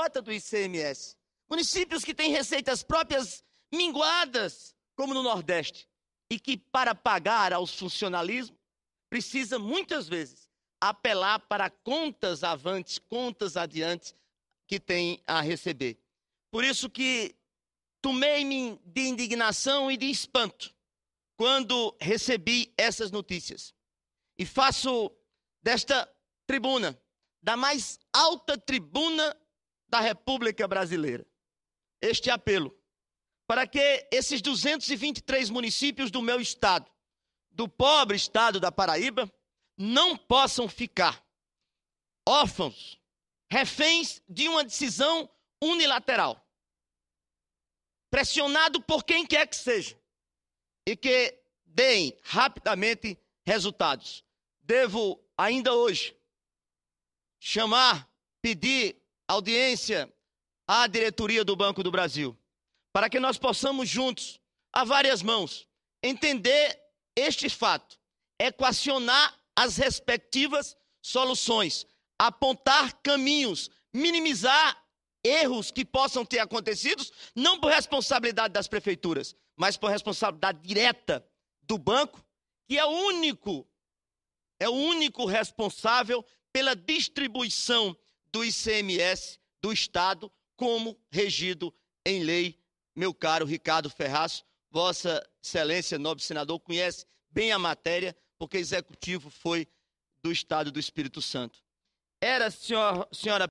cota do ICMS. Municípios que têm receitas próprias minguadas, como no Nordeste, e que, para pagar aos funcionalismo, precisa muitas vezes apelar para contas avantes, contas adiantes que tem a receber. Por isso que tomei-me de indignação e de espanto quando recebi essas notícias. E faço desta tribuna, da mais alta tribuna da República Brasileira. Este apelo para que esses 223 municípios do meu estado, do pobre estado da Paraíba, não possam ficar órfãos, reféns de uma decisão unilateral, pressionado por quem quer que seja, e que deem rapidamente resultados. Devo ainda hoje chamar, pedir audiência à diretoria do Banco do Brasil, para que nós possamos juntos, a várias mãos, entender este fato, equacionar as respectivas soluções, apontar caminhos, minimizar erros que possam ter acontecido, não por responsabilidade das prefeituras, mas por responsabilidade direta do banco, que é o único é o único responsável pela distribuição do ICMS do Estado, como regido em lei. Meu caro Ricardo Ferraz, Vossa Excelência, nobre senador, conhece bem a matéria, porque executivo foi do Estado do Espírito Santo. Era, senhor, senhora